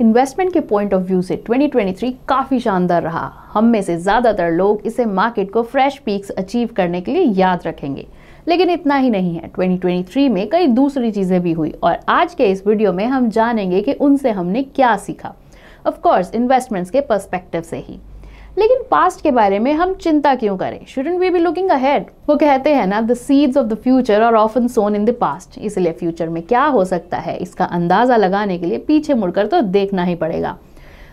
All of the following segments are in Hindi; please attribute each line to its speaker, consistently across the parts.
Speaker 1: इन्वेस्टमेंट के पॉइंट ऑफ व्यू से 2023 काफ़ी शानदार रहा हम में से ज़्यादातर लोग इसे मार्केट को फ्रेश पीक्स अचीव करने के लिए याद रखेंगे लेकिन इतना ही नहीं है 2023 में कई दूसरी चीज़ें भी हुई और आज के इस वीडियो में हम जानेंगे कि उनसे हमने क्या सीखा ऑफ कोर्स इन्वेस्टमेंट्स के पर्सपेक्टिव से ही लेकिन पास्ट के बारे में हम चिंता क्यों करें shouldn't we be looking ahead वो कहते हैं ना the seeds of the future are often sown in the past इसलिए फ्यूचर में क्या हो सकता है इसका अंदाज़ा लगाने के लिए पीछे मुड़कर तो देखना ही पड़ेगा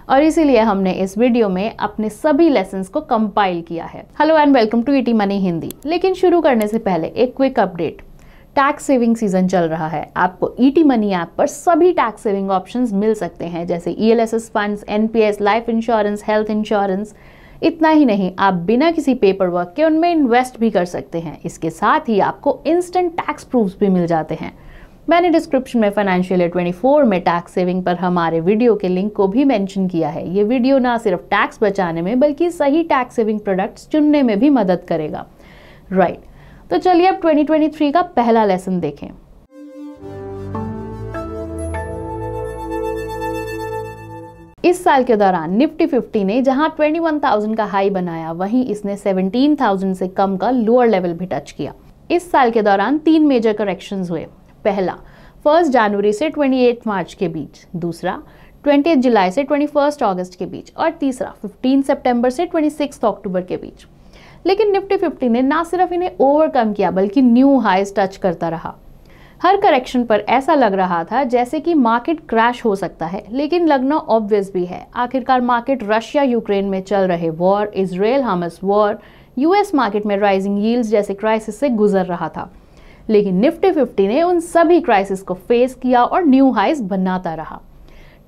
Speaker 1: और इसीलिए हमने इस वीडियो में अपने सभी लेसन को कंपाइल किया है hello and welcome to ET money Hindi लेकिन शुरू करने से पहले एक quick update tax saving season चल रहा है आपको ईटी मनी ऐप पर सभी टैक्स सेविंग ऑप्शंस मिल सकते हैं जैसे E L S S fund N P S life insurance health insurance इतना ही नहीं आप बिना किसी पेपर वर्क के उनमें इन्वेस्ट भी कर सकते हैं इसके साथ ही आपको इंस्टेंट टैक्स प्रूफ भी मिल जाते हैं मैंने डिस्क्रिप्शन में फाइनेंशियल ट्वेंटी फोर में टैक्स सेविंग पर हमारे वीडियो के लिंक को भी मेंशन किया है ये वीडियो ना सिर्फ टैक्स बचाने में बल्कि सही टैक्स सेविंग प्रोडक्ट्स चुनने में भी मदद करेगा राइट right. तो चलिए अब 2023 का पहला लेसन देखें इस साल के दौरान निफ्टी 50 ने जहां 21,000 का हाई बनाया वहीं इसने 17,000 से कम का लोअर लेवल भी टच किया इस साल के दौरान तीन मेजर करेक्शन हुए पहला फर्स्ट जनवरी से 28 मार्च के बीच दूसरा 20 जुलाई से 21 अगस्त के बीच और तीसरा 15 सितंबर से 26 अक्टूबर के बीच लेकिन निफ्टी 50 ने ना सिर्फ इन्हें ओवरकम किया बल्कि न्यू हाइज टच करता रहा हर करेक्शन पर ऐसा लग रहा था जैसे कि मार्केट क्रैश हो सकता है लेकिन लगना ऑब्वियस भी है आखिरकार मार्केट रशिया यूक्रेन में चल रहे war Israel Hamas war US market में राइजिंग यील्ड्स जैसे क्राइसिस से गुजर रहा था लेकिन निफ्टी फिफ्टी ने उन सभी क्राइसिस को फेस किया और न्यू हाइज बनाता रहा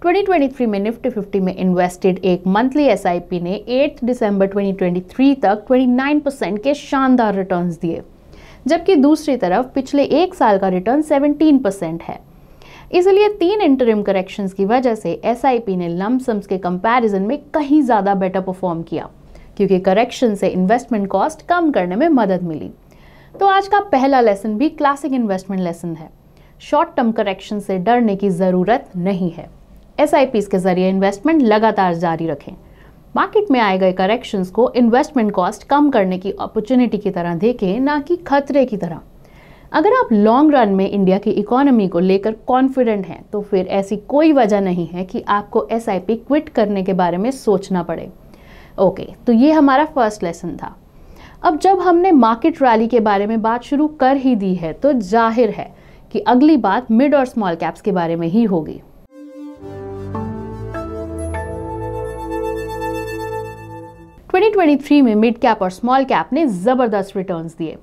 Speaker 1: 2023 में निफ्टी 50 में इन्वेस्टेड एक मंथली एस ने 8 दिसंबर 2023 तक 29 परसेंट के शानदार रिटर्न्स दिए जबकि दूसरी तरफ पिछले एक साल का रिटर्न 17 परसेंट है इसलिए तीन इंटरिम करेक्शन की वजह से एस ने लमसम्स के कंपेरिजन में कहीं ज़्यादा बेटर परफॉर्म किया क्योंकि करेक्शन से इन्वेस्टमेंट कॉस्ट कम करने में मदद मिली तो आज का पहला लेसन भी क्लासिक इन्वेस्टमेंट लेसन है शॉर्ट टर्म करेक्शन से डरने की ज़रूरत नहीं है एस के ज़रिए इन्वेस्टमेंट लगातार जारी रखें मार्केट में आए गए करेक्शंस को इन्वेस्टमेंट कॉस्ट कम करने की अपॉर्चुनिटी की तरह देखें ना कि खतरे की तरह अगर आप लॉन्ग रन में इंडिया की इकोनॉमी को लेकर कॉन्फिडेंट हैं तो फिर ऐसी कोई वजह नहीं है कि आपको एस क्विट करने के बारे में सोचना पड़े ओके okay, तो ये हमारा फर्स्ट लेसन था अब जब हमने मार्केट रैली के बारे में बात शुरू कर ही दी है तो जाहिर है कि अगली बात मिड और स्मॉल कैप्स के बारे में ही होगी 2023 में मिड कैप और स्मॉल कैप ने ज़बरदस्त रिटर्न्स दिए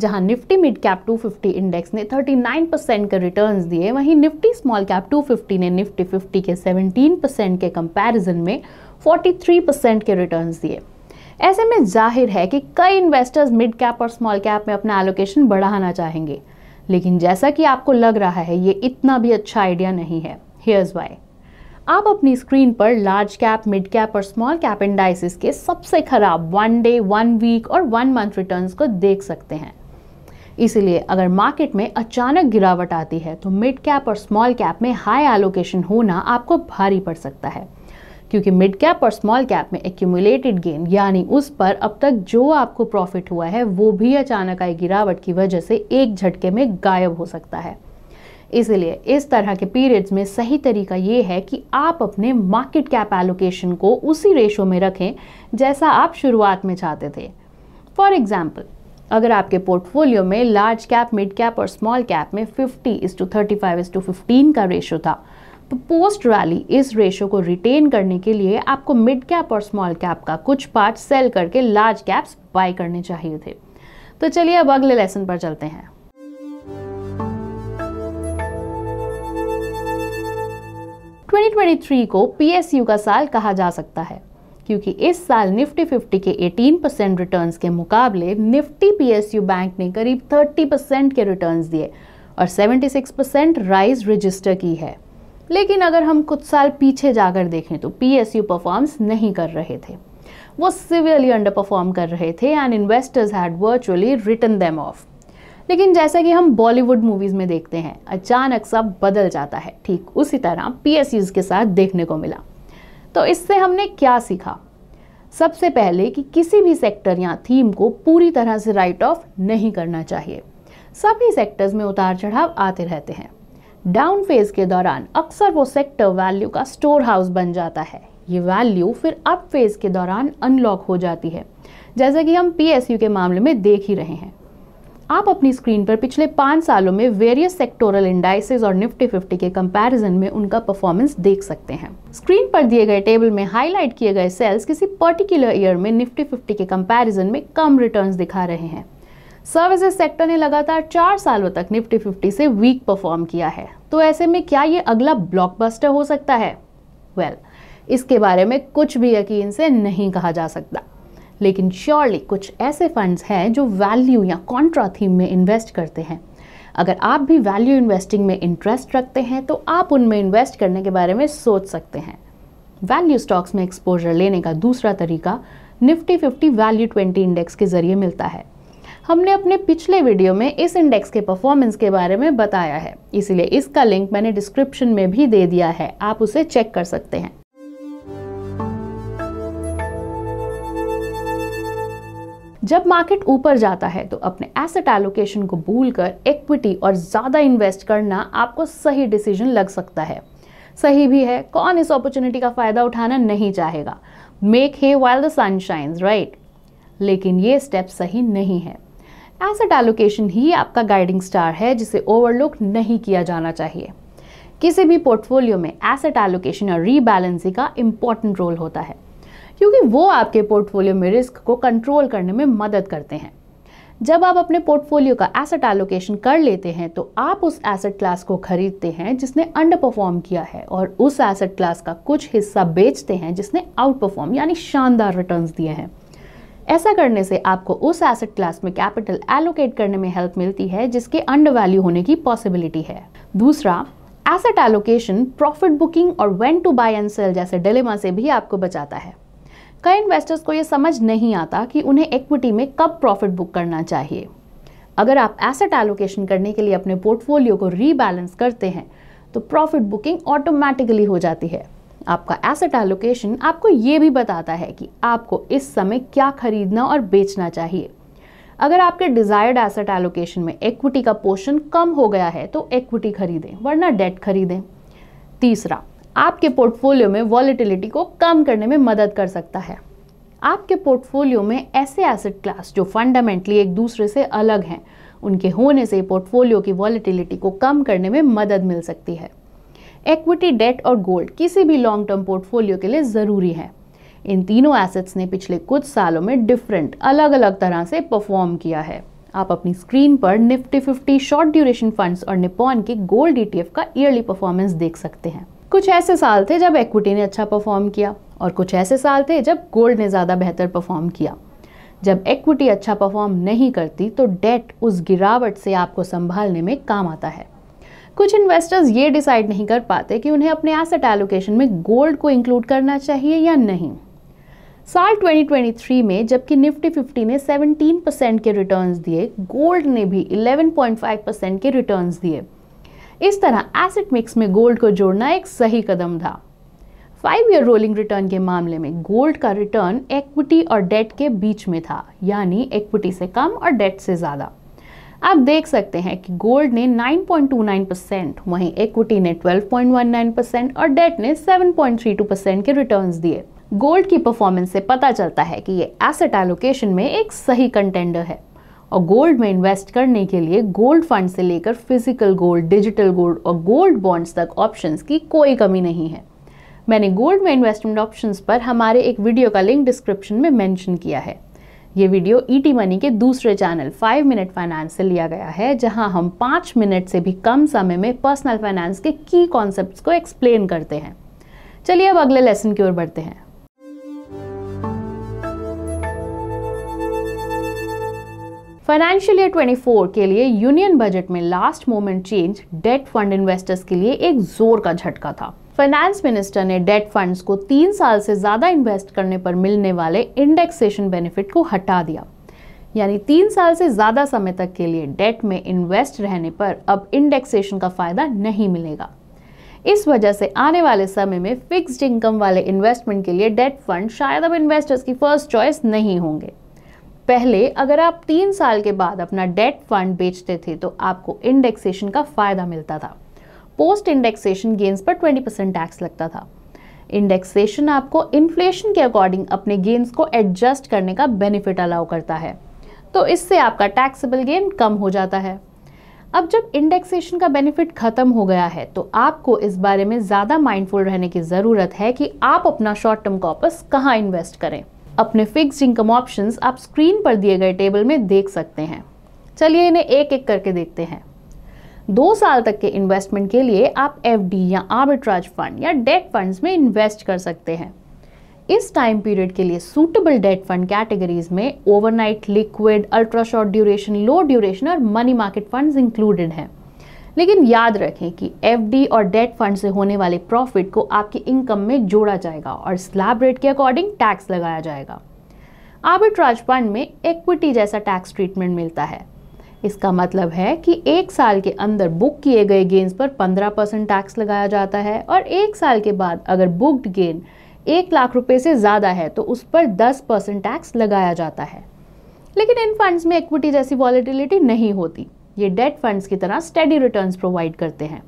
Speaker 1: जहां निफ्टी मिड कैप 250 इंडेक्स ने 39 परसेंट के रिटर्न दिए वहीं निफ्टी स्मॉल कैप 250 ने निफ्टी 50 के 17 परसेंट के कंपैरिजन में 43 परसेंट के रिटर्न दिए ऐसे में जाहिर है कि कई इन्वेस्टर्स मिड कैप और स्मॉल कैप में अपना एलोकेशन बढ़ाना चाहेंगे लेकिन जैसा कि आपको लग रहा है ये इतना भी अच्छा आइडिया नहीं है हेयर्स वाई आप अपनी स्क्रीन पर लार्ज कैप मिड कैप और स्मॉल कैप इंडाइसिस के सबसे खराब वन डे वन वीक और वन मंथ रिटर्न्स को देख सकते हैं इसलिए अगर मार्केट में अचानक गिरावट आती है तो मिड कैप और स्मॉल कैप में हाई एलोकेशन होना आपको भारी पड़ सकता है क्योंकि मिड कैप और स्मॉल कैप में एक्यूमुलेटेड गेन यानी उस पर अब तक जो आपको प्रॉफिट हुआ है वो भी अचानक आई गिरावट की वजह से एक झटके में गायब हो सकता है इसलिए इस तरह के पीरियड्स में सही तरीका ये है कि आप अपने मार्केट कैप एलोकेशन को उसी रेशो में रखें जैसा आप शुरुआत में चाहते थे फॉर एग्ज़ाम्पल अगर आपके पोर्टफोलियो में लार्ज कैप मिड कैप और स्मॉल कैप में 50 is to thirty five is to fifteen का रेशो था तो पोस्ट रैली इस रेशो को रिटेन करने के लिए आपको मिड कैप और स्मॉल कैप का कुछ पार्ट सेल करके लार्ज कैप्स बाय करने चाहिए थे तो चलिए अब अगले लेसन पर चलते हैं 2023 को पी का साल कहा जा सकता है क्योंकि इस साल निफ्टी 50 के 18 परसेंट रिटर्न के मुकाबले निफ्टी पी बैंक ने करीब 30 परसेंट के रिटर्न दिए और 76 परसेंट राइज रजिस्टर की है लेकिन अगर हम कुछ साल पीछे जाकर देखें तो पी परफॉर्म्स नहीं कर रहे थे वो सिवियरली अंडर परफॉर्म कर रहे थे and investors had virtually written them off लेकिन जैसा कि हम बॉलीवुड मूवीज़ में देखते हैं अचानक सब बदल जाता है ठीक उसी तरह यूज के साथ देखने को मिला तो इससे हमने क्या सीखा सबसे पहले कि किसी भी सेक्टर या थीम को पूरी तरह से राइट ऑफ नहीं करना चाहिए सभी सेक्टर्स में उतार चढ़ाव आते रहते हैं डाउन फेज के दौरान अक्सर वो सेक्टर वैल्यू का स्टोर हाउस बन जाता है ये वैल्यू फिर अप फेज के दौरान अनलॉक हो जाती है जैसा कि हम पीएसयू के मामले में देख ही रहे हैं आप अपनी स्क्रीन पर पिछले पाँच सालों में वेरियस सेक्टोरल इंडाइसेस और निफ्टी फिफ्टी के कंपैरिजन में उनका परफॉर्मेंस देख सकते हैं स्क्रीन पर दिए गए टेबल में हाईलाइट किए गए सेल्स किसी पर्टिकुलर ईयर में निफ्टी फिफ्टी के कंपैरिजन में कम रिटर्न दिखा रहे हैं सर्विसेज सेक्टर ने लगातार चार सालों तक निफ्टी फिफ्टी से वीक परफॉर्म किया है तो ऐसे में क्या ये अगला ब्लॉकबस्टर हो सकता है वेल well, इसके बारे में कुछ भी यकीन से नहीं कहा जा सकता लेकिन श्योरली कुछ ऐसे फंड्स हैं जो वैल्यू या कॉन्ट्रा थीम में इन्वेस्ट करते हैं अगर आप भी वैल्यू इन्वेस्टिंग में इंटरेस्ट रखते हैं तो आप उनमें इन्वेस्ट करने के बारे में सोच सकते हैं वैल्यू स्टॉक्स में एक्सपोजर लेने का दूसरा तरीका Nifty fifty value twenty index के जरिए मिलता है हमने अपने पिछले वीडियो में इस इंडेक्स के परफॉर्मेंस के बारे में बताया है इसीलिए इसका लिंक मैंने डिस्क्रिप्शन में भी दे दिया है आप उसे चेक कर सकते हैं जब मार्केट ऊपर जाता है तो अपने एसेट एलोकेशन को भूलकर इक्विटी और ज़्यादा इन्वेस्ट करना आपको सही डिसीजन लग सकता है सही भी है कौन इस अपॉर्चुनिटी का फ़ायदा उठाना नहीं चाहेगा make hay while the sun shines right लेकिन ये स्टेप सही नहीं है एसेट एलोकेशन ही आपका गाइडिंग स्टार है जिसे ओवरलुक नहीं किया जाना चाहिए किसी भी पोर्टफोलियो में एसेट एलोकेशन और रीबैलेंसिंग का इम्पॉर्टेंट रोल होता है क्योंकि वो आपके पोर्टफोलियो में रिस्क को कंट्रोल करने में मदद करते हैं जब आप अपने पोर्टफोलियो का एसेट एलोकेशन कर लेते हैं तो आप उस एसेट क्लास को खरीदते हैं जिसने अंडर परफॉर्म किया है और उस एसेट क्लास का कुछ हिस्सा बेचते हैं जिसने आउट परफॉर्म यानी शानदार रिटर्न्स दिए हैं ऐसा करने से आपको उस एसेट क्लास में कैपिटल एलोकेट करने में हेल्प मिलती है जिसके अंडर वैल्यू होने की पॉसिबिलिटी है दूसरा एसेट एलोकेशन प्रॉफिट बुकिंग और when to buy and sell जैसे डिलेमा से भी आपको बचाता है कई इन्वेस्टर्स को ये समझ नहीं आता कि उन्हें इक्विटी में कब प्रॉफिट बुक करना चाहिए अगर आप एसेट एलोकेशन करने के लिए अपने पोर्टफोलियो को रीबैलेंस करते हैं तो प्रॉफिट बुकिंग ऑटोमेटिकली हो जाती है आपका एसेट एलोकेशन आपको ये भी बताता है कि आपको इस समय क्या खरीदना और बेचना चाहिए अगर आपके डिज़ायर्ड एसेट एलोकेशन में इक्विटी का पोर्शन कम हो गया है तो इक्विटी खरीदें वरना डेट खरीदें तीसरा आपके पोर्टफोलियो में वॉलीटिलिटी को कम करने में मदद कर सकता है आपके पोर्टफोलियो में ऐसे एसेट क्लास जो फंडामेंटली एक दूसरे से अलग हैं उनके होने से पोर्टफोलियो की वॉलीटिलिटी को कम करने में मदद मिल सकती है एक्विटी डेट और गोल्ड किसी भी लॉन्ग टर्म पोर्टफोलियो के लिए ज़रूरी है इन तीनों एसेट्स ने पिछले कुछ सालों में डिफरेंट अलग अलग तरह से परफॉर्म किया है आप अपनी स्क्रीन पर Nifty fifty short duration funds और निपॉन के गोल्ड ईटीएफ e का ईयरली परफॉर्मेंस देख सकते हैं कुछ ऐसे साल थे जब एक्विटी ने अच्छा परफॉर्म किया और कुछ ऐसे साल थे जब गोल्ड ने ज़्यादा बेहतर परफॉर्म किया जब एक्विटी अच्छा परफॉर्म नहीं करती तो डेट उस गिरावट से आपको संभालने में काम आता है कुछ इन्वेस्टर्स ये डिसाइड नहीं कर पाते कि उन्हें अपने एसेट एलोकेशन में गोल्ड को इंक्लूड करना चाहिए या नहीं साल 2023 में जबकि निफ्टी 50 ने 17 परसेंट के रिटर्न्स दिए गोल्ड ने भी 11.5 परसेंट के रिटर्न्स दिए इस तरह एसिड मिक्स में गोल्ड को जोड़ना एक सही कदम था फाइव ईयर रोलिंग रिटर्न के मामले में गोल्ड का रिटर्न एक्विटी और डेट के बीच में था यानी एक्विटी से कम और डेट से ज़्यादा आप देख सकते हैं कि गोल्ड ने 9.29 परसेंट वहीं इक्विटी ने 12.19 परसेंट और डेट ने 7.32 परसेंट के रिटर्न्स दिए गोल्ड की परफॉर्मेंस से पता चलता है कि ये एसेट एलोकेशन में एक सही कंटेंडर है और गोल्ड में इन्वेस्ट करने के लिए गोल्ड फंड से लेकर फिजिकल गोल्ड डिजिटल गोल्ड और गोल्ड बॉन्ड्स तक ऑप्शंस की कोई कमी नहीं है मैंने गोल्ड में इन्वेस्टमेंट ऑप्शंस पर हमारे एक वीडियो का लिंक डिस्क्रिप्शन में मेंशन किया है ये वीडियो ई मनी के दूसरे चैनल फाइव मिनट फाइनेंस से लिया गया है जहां हम पाँच मिनट से भी कम समय में पर्सनल फाइनेंस के की कॉन्सेप्ट्स को एक्सप्लेन करते हैं चलिए अब अगले लेसन की ओर बढ़ते हैं फाइनेंशियल ईयर 24 के लिए यूनियन बजट में last moment change debt fund investors के लिए एक जोर का झटका था फाइनेंस मिनिस्टर ने डेट फंड्स को तीन साल से ज़्यादा इन्वेस्ट करने पर मिलने वाले इंडेक्सेशन बेनिफिट को हटा दिया यानी तीन साल से ज़्यादा समय तक के लिए डेट में इन्वेस्ट रहने पर अब इंडेक्सेशन का फ़ायदा नहीं मिलेगा इस वजह से आने वाले समय में फिक्स्ड इनकम वाले इन्वेस्टमेंट के लिए डेट फंड शायद अब इन्वेस्टर्स की फर्स्ट चॉइस नहीं होंगे पहले अगर आप तीन साल के बाद अपना डेट फंड बेचते थे तो आपको इंडेक्सेशन का फ़ायदा मिलता था पोस्ट इंडेक्सेशन गेंस पर 20 परसेंट टैक्स लगता था इंडेक्सेशन आपको इन्फ्लेशन के अकॉर्डिंग अपने गेंस को एडजस्ट करने का बेनिफिट अलाउ करता है तो इससे आपका टैक्सेबल गेन कम हो जाता है अब जब इंडेक्सेशन का बेनिफिट ख़त्म हो गया है तो आपको इस बारे में ज़्यादा माइंडफुल रहने की ज़रूरत है कि आप अपना शॉर्ट टर्म कॉपस कहाँ इन्वेस्ट करें अपने फिक्स इनकम ऑप्शंस आप स्क्रीन पर दिए गए टेबल में देख सकते हैं चलिए इन्हें एक एक करके देखते हैं दो साल तक के इन्वेस्टमेंट के लिए आप एफ या आर्बिट्राज फंड या डेट फंड्स में इन्वेस्ट कर सकते हैं इस टाइम पीरियड के लिए सूटेबल डेट फंड कैटेगरीज में overnight liquid ultra short duration low duration और मनी मार्केट फंड्स इंक्लूडेड हैं लेकिन याद रखें कि एफडी और डेट फंड से होने वाले प्रॉफिट को आपकी इनकम में जोड़ा जाएगा और स्लैब रेट के अकॉर्डिंग टैक्स लगाया जाएगा आर्बिट्राज फंड में इक्विटी जैसा टैक्स ट्रीटमेंट मिलता है इसका मतलब है कि एक साल के अंदर बुक किए गए गेंस पर 15 परसेंट टैक्स लगाया जाता है और एक साल के बाद अगर बुकड गेन एक लाख रुपए से ज़्यादा है तो उस पर 10 परसेंट टैक्स लगाया जाता है लेकिन इन फंड्स में इक्विटी जैसी वॉलिटिलिटी नहीं होती ये डेट फंड्स की तरह स्टेडी रिटर्न्स प्रोवाइड करते हैं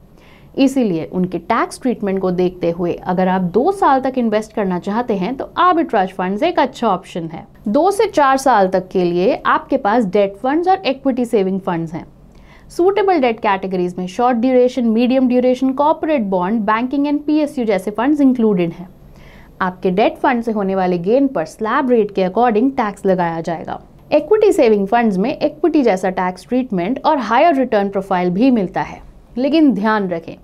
Speaker 1: इसीलिए उनके टैक्स ट्रीटमेंट को देखते हुए अगर आप दो साल तक इन्वेस्ट करना चाहते हैं तो आर्बिट्राज फंड्स एक अच्छा ऑप्शन है दो से चार साल तक के लिए आपके पास डेट फंड्स और इक्विटी सेविंग फंड्स हैं सूटेबल डेट कैटेगरीज में short duration medium duration corporate bond banking and P जैसे फंड इंक्लूडेड हैं आपके डेट फंड से होने वाले गेन पर स्लैब रेट के अकॉर्डिंग टैक्स लगाया जाएगा इक्विटी सेविंग फंड्स में इक्विटी जैसा टैक्स ट्रीटमेंट और हायर रिटर्न प्रोफाइल भी मिलता है लेकिन ध्यान रखें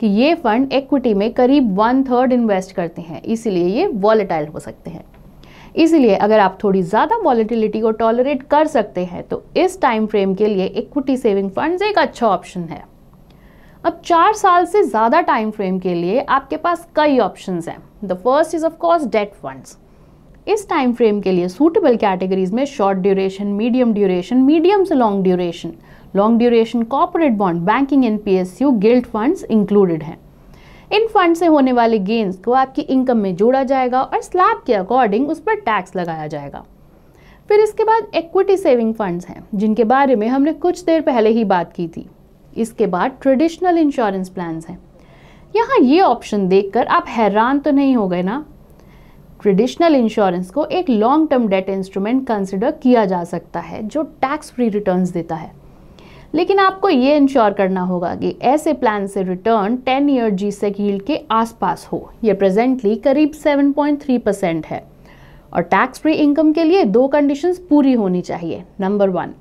Speaker 1: कि ये फंड इक्विटी में करीब वन थर्ड इन्वेस्ट करते हैं इसीलिए ये वॉलेटाइल हो सकते हैं इसलिए अगर आप थोड़ी ज़्यादा वॉलेटिलिटी को टॉलरेट कर सकते हैं तो इस टाइम फ्रेम के लिए इक्विटी सेविंग फंड एक अच्छा ऑप्शन है अब चार साल से ज़्यादा टाइम फ्रेम के लिए आपके पास कई ऑप्शंस हैं the first is of course debt funds इस टाइम फ्रेम के लिए सूटेबल कैटेगरीज में short duration medium duration medium से long duration long duration corporate bond banking and P S U gilt funds included हैं इन फंड से होने वाले गेंस को आपकी इनकम में जोड़ा जाएगा और स्लैब के अकॉर्डिंग उस पर टैक्स लगाया जाएगा फिर इसके बाद इक्विटी सेविंग फंड्स हैं जिनके बारे में हमने कुछ देर पहले ही बात की थी इसके बाद ट्रेडिशनल इंश्योरेंस प्लान्स हैं यहाँ ये ऑप्शन देखकर आप हैरान तो नहीं हो गए ना ट्रेडिशनल इंश्योरेंस को एक long term debt instrument consider किया जा सकता है जो टैक्स फ्री रिटर्न देता है लेकिन आपको ये इंश्योर करना होगा कि ऐसे प्लान से रिटर्न 10 ईयर जी से के आसपास हो ये प्रेजेंटली करीब 7.3 परसेंट है और टैक्स फ्री इनकम के लिए दो कंडीशंस पूरी होनी चाहिए नंबर वन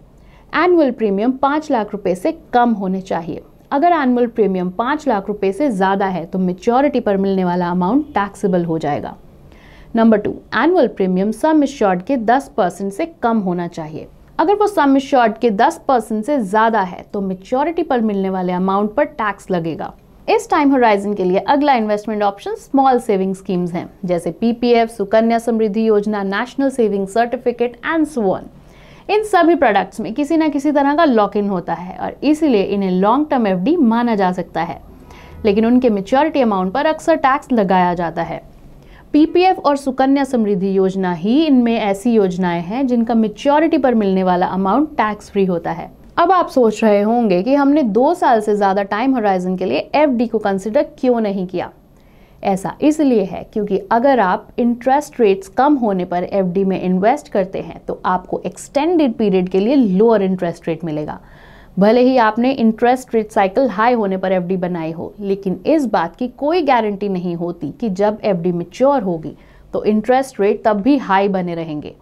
Speaker 1: एनुअल प्रीमियम पाँच लाख रुपए से कम होने चाहिए अगर एनुअल प्रीमियम पाँच लाख रुपए से ज़्यादा है तो मेच्योरिटी पर मिलने वाला अमाउंट टैक्सेबल हो जाएगा number two annual premium sum assured के 10 परसेंट से कम होना चाहिए अगर वो सम इश्योर्ड के 10 परसेंट से ज़्यादा है तो मेच्योरिटी पर मिलने वाले अमाउंट पर टैक्स लगेगा इस टाइम होराइजन के लिए अगला investment option small saving schemes हैं जैसे PPF, Sukanya Samriddhi Yojana national saving certificate and so on इन सभी प्रोडक्ट्स में किसी ना किसी तरह का लॉक इन होता है और इसीलिए इन्हें लॉन्ग टर्म एफडी माना जा सकता है लेकिन उनके मेच्योरिटी अमाउंट पर अक्सर टैक्स लगाया जाता है पीपीएफ और सुकन्या समृद्धि योजना ही इनमें ऐसी योजनाएं हैं जिनका मेच्योरिटी पर मिलने वाला अमाउंट टैक्स फ्री होता है अब आप सोच रहे होंगे कि हमने दो साल से ज़्यादा टाइम होराइजन के लिए एफ को कंसिडर क्यों नहीं किया ऐसा इसलिए है क्योंकि अगर आप इंटरेस्ट रेट्स कम होने पर एफ में इन्वेस्ट करते हैं तो आपको एक्सटेंडेड पीरियड के लिए लोअर इंटरेस्ट रेट मिलेगा भले ही आपने इंटरेस्ट रेट साइकिल हाई होने पर एफडी बनाई हो लेकिन इस बात की कोई गारंटी नहीं होती कि जब एफडी मिच्योर होगी तो इंटरेस्ट रेट तब भी हाई बने रहेंगे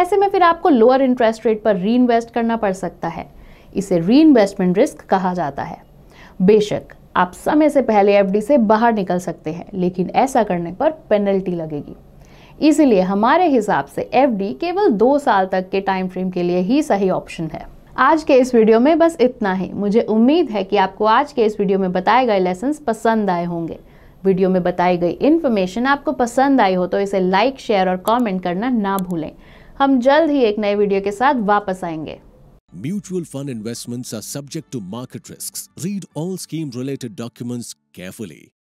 Speaker 1: ऐसे में फिर आपको लोअर इंटरेस्ट रेट पर री करना पड़ सकता है इसे री रिस्क कहा जाता है बेशक आप समय से पहले एफ से बाहर निकल सकते हैं लेकिन ऐसा करने पर पेनल्टी लगेगी इसीलिए हमारे हिसाब से एफ केवल दो साल तक के टाइम फ्रेम के लिए ही सही ऑप्शन है आज के इस वीडियो में बस इतना ही मुझे उम्मीद है कि आपको आज के इस वीडियो में बताए गए लेसन्स पसंद आए होंगे वीडियो में बताई गई इन्फॉर्मेशन आपको पसंद आई हो तो इसे लाइक शेयर और कमेंट करना ना भूलें हम जल्द ही एक नए वीडियो के साथ वापस आएंगे mutual fund investments are subject to market risk read all scheme related documents carefully